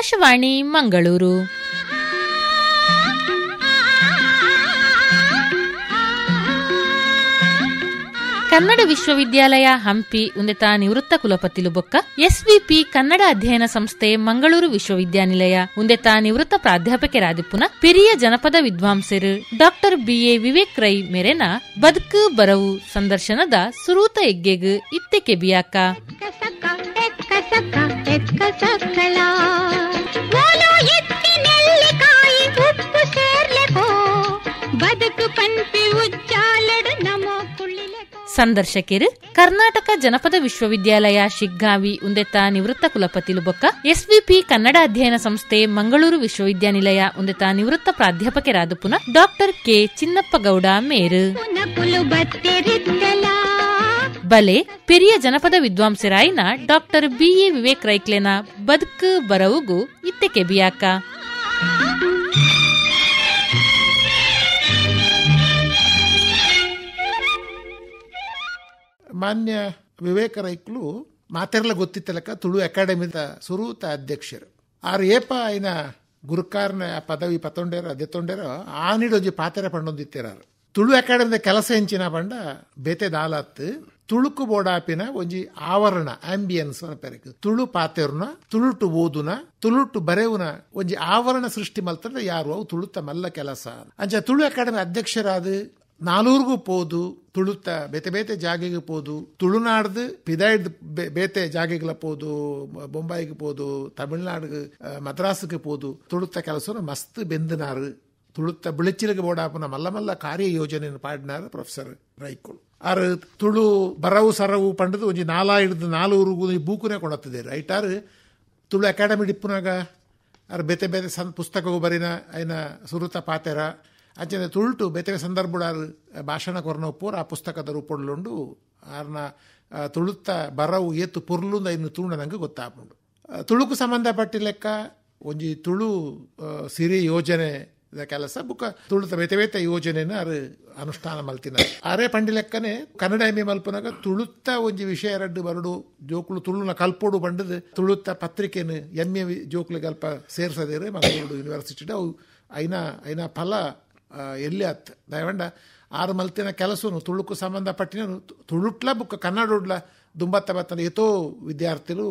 ಆಕಾಶವಾಣಿ ಮಂಗಳೂರು ಕನ್ನಡ ವಿಶ್ವವಿದ್ಯಾಲಯ ಹಂಪಿ ಉನ್ನತ ನಿವೃತ್ತ ಕುಲಪತಿಲು ಬೊಕ್ಕ ಎಸ್ವಿಪಿ ಕನ್ನಡ ಅಧ್ಯಯನ ಸಂಸ್ಥೆ ಮಂಗಳೂರು ವಿಶ್ವವಿದ್ಯಾನಿಲಯ ಉನ್ನತ ನಿವೃತ್ತ ಪ್ರಾಧ್ಯಾಪಕರಾದಿಪ್ಪುನ ಪಿರಿಯ ಜನಪದ ವಿದ್ವಾಂಸರು doctor B A Vivek Rai ಮೆರೆನ ಬದುಕು ಬರವು ಸಂದರ್ಶನದ ಸುರೂತ ಹೆಗ್ಗೆಗು ಇತ್ತೆ ಕೆಬಿಯಾಕ ಸಂದರ್ಶಕರು ಕರ್ನಾಟಕ ಜನಪದ ವಿಶ್ವವಿದ್ಯಾಲಯ ಶಿಗ್ಗಾವಿ ಉಂದೆತ್ತ ನಿವೃತ್ತ ಕುಲಪತಿ ಲುಬೊಕ್ಕ ಎಸ್ವಿಪಿ ಕನ್ನಡ ಅಧ್ಯಯನ ಸಂಸ್ಥೆ ಮಂಗಳೂರು ವಿಶ್ವವಿದ್ಯಾನಿಲಯ ಉಂದೆತ್ತ ನಿವೃತ್ತ ಪ್ರಾಧ್ಯಾಪಕರಾದಪುನ ಡಾಕ್ಟರ್ ಕೆ ಚಿನ್ನಪ್ಪಗೌಡ ಮೇರು ಬಲೆ ಪೆರಿಯ ಜನಪದ ವಿದ್ವಾಂಸರಾಯಿನ ಡಾಕ್ಟರ್ ಬಿಎ ವಿವೇಕ್ ರೈಕ್ಲೆನ ಬದುಕು ಬರವುಗೂ ಇತ್ತೆ ಮಾನ್ಯ ವಿವೇಕ ರೈಕ್ಲು ಮಾತೆರ್ಲ ಗೊತ್ತಿತ್ತಲಕ ತುಳು ಅಕಾಡೆಮಿದ ಸುರೂತ ಅಧ್ಯಕ್ಷರು ಆರು ಏಪ ಆಯ್ನ ಗುರುಕಾರ್ನ ಪದವಿ ಪತೊಂಡೇರ ಆ ಒಂಜಿ ಪಾತೆರ ಪಂಡೊಂದಿತ್ತಿರಾರು ತುಳು ಅಕಾಡೆಮಿದ ಕೆಲಸ ಹೆಂಚಿನ ಪಂಡ ಬೇತೆ ದಾಲಾತ್ ತುಳುಕು ಬೋಡಾಪಿನ ಒಂಜಿ ಆವರಣ ಆಂಬಿಯನ್ಸ್ ಪೆರಕು ತುಳು ಪಾತೆರ್ನ ತುಳುಟು ಓದುನ ತುಳುಟು ಬರೆವುನ ಒಂಜಿ ಆವರಣ ಸೃಷ್ಟಿ ಮಲ್ತದ ಯಾರು ಅವು ತುಳುತ ಮಲ್ಲ ಕೆಲಸ ಅಂಚ ತುಳು ಅಕಾಡೆಮಿ ಅಧ್ಯಕ್ಷರಾದ ನಾಲೂರ್ಗೂ ಪೋದು ತುಳುತ್ತ ಬೇತೆ ಬೇತೆ ಜಾಗಿಗೆ ಪೋದು ತುಳುನಾಡ್ದು ಪಿದಾಯ್ಡ್ ಬೇತೆ ಜಾಗಿಗಳ ಪೋದು ಬೊಂಬಾಯಿಗೆ ಪೋದು ತಮಿಳ್ನಾಡು ಮದ್ರಾಸ್ಗೆ ಪೋದು ತುಳುತ್ತ ಕೆಲಸನ ಮಸ್ತ್ ಬೆಂದಿನಾರು ತುಳುತ್ತ ಬಿಳಿಚಿಲಿಗೆ ಬೋಡಾಪನ ಮಲ್ಲ ಮಲ್ಲ ಕಾರ್ಯ ಯೋಜನೆ ಪಾಡಿನಾರು ಪ್ರೊಫೆಸರ್ ರೈಕೋಳು ಆರು ತುಳು ಬರವು ಸರವು ಪಂಡದು ಒಂಜಿ ನಾಲಾ ಹಿಡಿದು ನಾಲೂರಿಗೂ ಬೂಕುನೆ ಕೊಡತ್ತದೆ ರೈಟ್ ತುಳು ಅಕಾಡೆಮಿ ಡಿಪ್ಪುನಾಗ ಅರ್ ಬೇತೆ ಬೇತೆ ಸಣ್ಣ ಪುಸ್ತಕವು ಬರೀನ ಐನ ಸುರುತ ಪಾತೆರ ಅಂಚಿನ ತುಳುಟು ಬೆತೆಗ ಸಂದರ್ಭ ಭಾಷಣ ಕೊರನ ಆ ಪುಸ್ತಕದ ರೂಪಡ್ಲುಂಡು ಆರ್ನ ತುಳುತ್ತ ಬರವು ಏತು ಪುರ್ಲುಂದ ಇನ್ನು ತೂಂಡ ನಂಗೆ ಗೊತ್ತಾಪುಂಡು ತುಳುಕು ಲೆಕ್ಕ ಒಂಜಿ ತುಳು ಸಿರಿ ಯೋಜನೆ ಕೆಲಸ ಬುಕ್ಕ ತುಳುತ ಬೇತೆ ಬೇತೆ ಯೋಜನೆನ ಅರು ಅನುಷ್ಠಾನ ಮಲ್ತಿನ ಅರೆ ಪಂಡಿ ಲೆಕ್ಕನೆ ಕನ್ನಡ ಎಮ್ಮೆ ಮಲ್ಪನಾಗ ತುಳುತ್ತ ಒಂಜಿ ವಿಷಯ ರಡ್ಡು ಬರಡು ಜೋಕುಳು ತುಳುನ ಕಲ್ಪೋಡು ಬಂಡದು ತುಳುತ್ತ ಪತ್ರಿಕೆನು ಎಮ್ಮೆ ಜೋಕುಳಿಗೆ ಅಲ್ಪ ಸೇರ್ಸದೇರು ಮಂಗಳೂರು ಯೂನಿವರ್ಸಿಟಿ ಅವು ಅಯ್ನ ಅಯ್ನ ಫಲ ಎಲ್ಲಿ ಆತ್ ದಯವಂಡ ಆರು ಮಲ್ತಿನ ಕೆಲಸನು ತುಳುಕು ಸಂಬಂಧಪಟ್ಟಿನ ತುಳುಟ್ಲ ಬುಕ್ ಕನ್ನಡ ದುಂಬತ್ತ ಬತ್ತ ಎತ್ತೋ ವಿದ್ಯಾರ್ಥಿಗಳು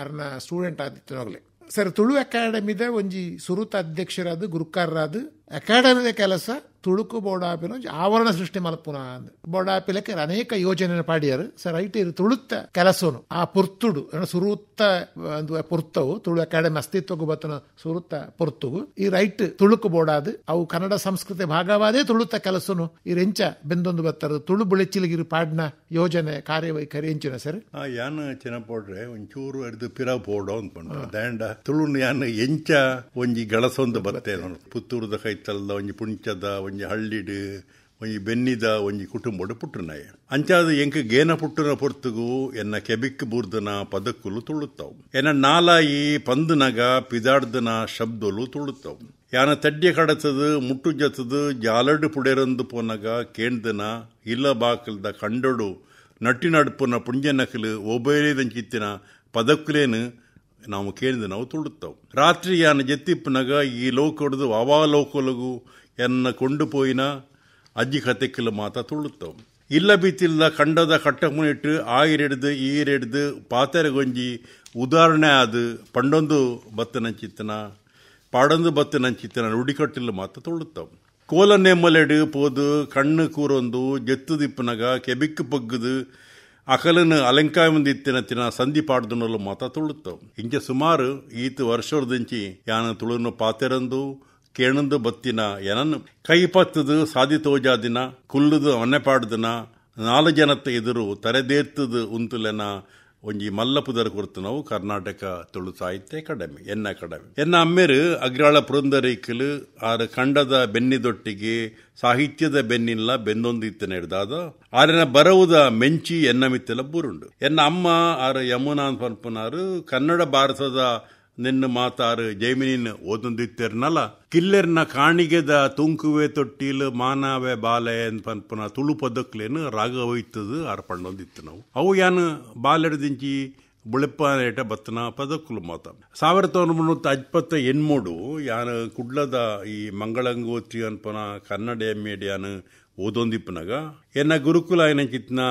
ಆರನ ಸ್ಟೂಡೆಂಟ್ ಆದಿತ್ತು ಸರ್ ತುಳು ಅಕಾಡೆಮಿದ ಒಂಜಿ ಸುರುತ ಅಧ್ಯಕ್ಷರಾದ ಗುರುಕಾರರಾದ ಅಕಾಡೆಮಿಯ ಕೆಲಸ ತುಳುಕು ಬೋಡಾಪಿನ ಆವರಣ ಸೃಷ್ಟಿ ಮಲ್ಪುನ ಬೋಡಾಪಿಲಕ್ಕೆ ಅನೇಕ ಯೋಜನೆ ಪಾಡಿಯರು ಸರ್ ಐಟಿ ತುಳುತ್ತ ಕೆಲಸನು ಆ ಪುರ್ತುಡು ಸುರುತ್ತ ಒಂದು ಪುರ್ತವು ತುಳು ಅಕಾಡೆಮಿ ಅಸ್ತಿತ್ವ ಬತ್ತನ ಸುರುತ್ತ ಪುರ್ತು ಈ ರೈಟ್ ತುಳುಕು ಬೋಡಾದ ಅವು ಕನ್ನಡ ಸಂಸ್ಕೃತಿ ಭಾಗವಾದೇ ತುಳುತ್ತ ಕೆಲಸನು ಈ ರೆಂಚ ಬೆಂದೊಂದು ಬತ್ತರದು ತುಳು ಬುಳೆಚ್ಚಿಲಗಿರು ಪಾಡ್ನ ಯೋಜನೆ ಕಾರ್ಯವೈಖರಿ ಎಂಚಿನ ಸರ್ ಯಾನ್ ಪೋಡ್ರೆ ಒಂಚೂರು ಹರಿದು ಪಿರಾ ಬೋಡೋ ಅಂತ ದಾಂಡ ತುಳು ಯಾನ್ ಎಂಚ ಒಂಜಿ ಗಳಸೊಂದು ಬತ್ತೆ ಪುತ್ತೂರ್ದ ಕೈ ಇತ್ತಲ್ಲ ಒಂಜಿ ಪುಂಚದ ಒಂಜಿ ಹಳ್ಳಿಡು ಒಂಜಿ ಬೆನ್ನಿದ ಒಂಜಿ ಕುಟುಂಬಡು ಪುಟ್ಟುನಾಯೆ ಅಂಚಾದ ಎಂಕ್ ಗೇನ ಪುಟ್ಟುನ ಪೊರ್ತುಗು ಎನ್ನ ಕೆಬಿಕ್ ಬೂರ್ದನ ಪದಕ್ಕುಲು ತುಳುತ್ತವು ಎನ್ನ ನಾಲಾಯಿ ಪಂದನಗ ಪಿದಾಡ್ದನ ಶಬ್ದಲು ತುಳುತ್ತವು ಯಾನ ತಡ್ಡೆ ಕಡತದು ಮುಟ್ಟು ಜತದು ಜಾಲಡು ಪುಡೆರಂದು ಪೋನಗ ಕೇಂದ್ನ ಇಲ್ಲ ಬಾಕಲ್ದ ಕಂಡಡು ನಟ್ಟಿ ನಡುಪುನ ಪುಂಜನಕಲು ಒಬೇಲೇದಂಚಿತ್ತಿನ ಪದಕ್ಕುಲೇನು ನಾವು ಕೇಳಿದ ನಾವು ತುಳುತ್ತವು ರಾತ್ರಿಯಾನ ಜೆತ್ತಿಪ್ಪನಗ ಈ ಲೋಕಡದು ಅವಾ ಲೋಕಲಗು ಎನ್ನ ಕೊಂಡು ಪೋಯಿನ ಅಜ್ಜಿ ಕತೆಕ್ಕಿಲ್ಲ ಮಾತ ತುಳುತ್ತವು ಇಲ್ಲ ಬೀತಿಲ್ಲ ಕಂಡದ ಕಟ್ಟಮುನಿಟ್ಟು ಆಯಿರೆಡ್ದು ಈರೆಡ್ದು ಪಾತೆರೆ ಗೊಂಜಿ ಉದಾಹರಣೆ ಅದು ಪಂಡೊಂದು ಬತ್ತನ ಚಿತ್ತನ ಪಾಡೊಂದು ಬತ್ತನ ಚಿತ್ತನ ನುಡಿಕಟ್ಟಿಲ್ಲ ಮಾತ ತುಳುತ್ತವು ಕೋಲ ನೆಮ್ಮಲೆಡು ಪೋದು ಕಣ್ಣು ಕೂರೊಂದು ಜೆತ್ತು ದಿಪ್ಪನಗ ಕೆಬಿಕ್ಕು ಪಗ್ಗುದು ಅಕಲನ ತಿನ ಸಂಧಿ ಪಾಡ್ದು ಮತ ತುಳುತ್ತ ಸುಮಾರು ಸುಮಾರು ಈತ ವರ್ಷವರ್ದಿಂಚಿ ಯಾನ ತುಳುನು ಪಾತೆರಂದು ಕೇಣಂದು ಬತ್ತಿನ ಎನನ್ನು ಕೈಪತ್ತದು ತೋಜಾದಿನ ಕುಲ್ಲುದು ಅನ್ನೆ ಪಾಡ್ದಿನ ನಾಲ್ ಜನತ್ತ ಎದುರು ತರೆದೇರ್ತದು ಉಂತುಲೆನ ಒಂಜಿ ಮಲ್ಲಪುದರ್ ನಾವು ಕರ್ನಾಟಕ ತುಳು ಸಾಹಿತ್ಯ ಅಕಾಡೆಮಿ ಎನ್ನ ಅಕಾಡೆಮಿ ಎನ್ನ ಅಮ್ಮೆರು ಅಗ್ರಾಳ ಪುರಂದರಿಕಲು ಆರ ಖಂಡದ ಬೆನ್ನಿದೊಟ್ಟಿಗೆ ಸಾಹಿತ್ಯದ ಬೆನ್ನಿಲ್ಲ ಬೆಂದೊಂದಿತ್ತ ಹಿಡ್ದಾದ ಆರೆನ ಬರವುದ ಮೆಂಚಿ ಎನ್ನ ಮಿತ್ತಲ ಬುರುಂಡು ಎನ್ನ ಅಮ್ಮ ಆರ ಯಮುನಾನ್ ಪರ್ಪನಾರು ಕನ್ನಡ ಭಾರತದ ನಿನ್ನ ಮಾತಾರ ಜೈಮಿನಿನ್ ಓದೊಂದಿತ್ತಿರ್ನಲ್ಲ ಕಿಲ್ಲೆರ್ನ ಕಾಣಿಗೆದ ತುಂಕುವೆ ತೊಟ್ಟಿಲು ಮಾನವೆ ಬಾಲೆ ಪನ್ಪುನ ತುಳು ಪದಕ್ಲೇನು ರಾಗ ಹೋಯ್ತದ ಅರ್ಪಣ್ಣೊಂದಿತ್ತು ನಾವು ಅವು ಯಾನು ಬಾಲೆಡ್ದಿಂಚಿ ಬುಳೆಪ್ಪ ಏಟ ಬತ್ತನ ಪದಕ್ಕುಲು ಮಾತ ಸಾವಿರದ ಒಂಬೈನೂರ ಅಪ್ಪತ್ತ ಎನ್ಮೂಡು ಯಾನು ಕುಡ್ಲದ ಈ ಮಂಗಳಂಗೋತ್ರಿ ಅನ್ಪನ ಕನ್ನಡ ಮೀಡಿಯಾನು ಓದೊಂದಿಪ್ಪನಾಗ ಎನ್ನ ಗುರುಕುಲ ಏನಕ್ಕಿತ್ನ